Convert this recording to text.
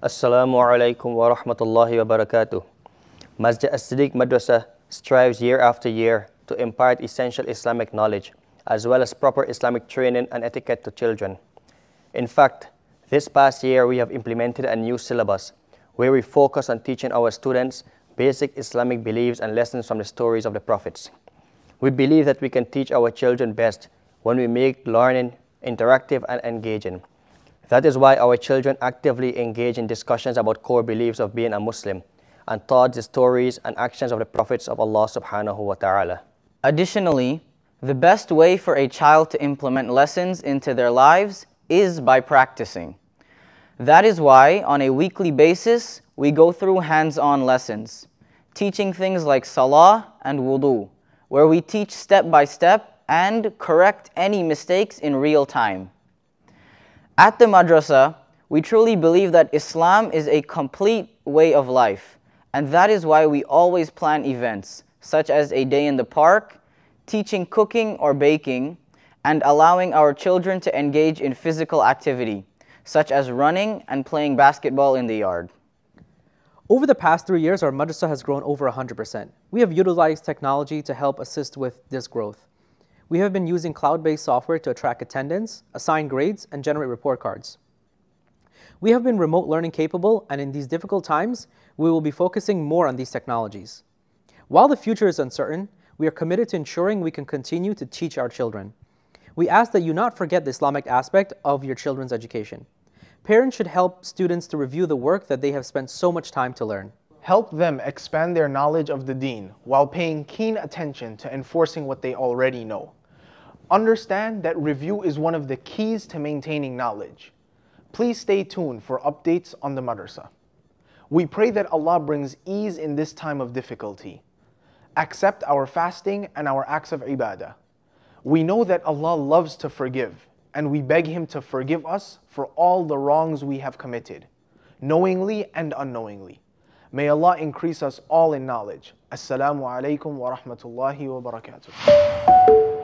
Assalamualaikum warahmatullahi wabarakatuh. Masjid As-Siddiq Madrasa strives year after year to impart essential Islamic knowledge, as well as proper Islamic training and etiquette to children. In fact, this past year we have implemented a new syllabus, where we focus on teaching our students basic Islamic beliefs and lessons from the stories of the prophets. We believe that we can teach our children best when we make learning interactive and engaging. That is why our children actively engage in discussions about core beliefs of being a Muslim and taught the stories and actions of the prophets of Allah subhanahu wa ta'ala. Additionally, the best way for a child to implement lessons into their lives is by practicing. That is why, on a weekly basis, we go through hands-on lessons, teaching things like salah and wudu, where we teach step by step and correct any mistakes in real time. At the madrasa, we truly believe that Islam is a complete way of life, and that is why we always plan events, such as a day in the park, teaching cooking or baking, and allowing our children to engage in physical activity, such as running and playing basketball in the yard. Over the past three years, our madrasa has grown over 100%. We have utilized technology to help assist with this growth. We have been using cloud-based software to track attendance, assign grades, and generate report cards. We have been remote learning capable, and in these difficult times, we will be focusing more on these technologies. While the future is uncertain, we are committed to ensuring we can continue to teach our children. We ask that you not forget the Islamic aspect of your children's education. Parents should help students to review the work that they have spent so much time to learn. Help them expand their knowledge of the deen while paying keen attention to enforcing what they already know. Understand that review is one of the keys to maintaining knowledge. Please stay tuned for updates on the madrasa. We pray that Allah brings ease in this time of difficulty. Accept our fasting and our acts of ibadah. We know that Allah loves to forgive, and we beg Him to forgive us for all the wrongs we have committed, knowingly and unknowingly. May Allah increase us all in knowledge. Assalamu alaikum wa rahmatullahi wa barakatuh.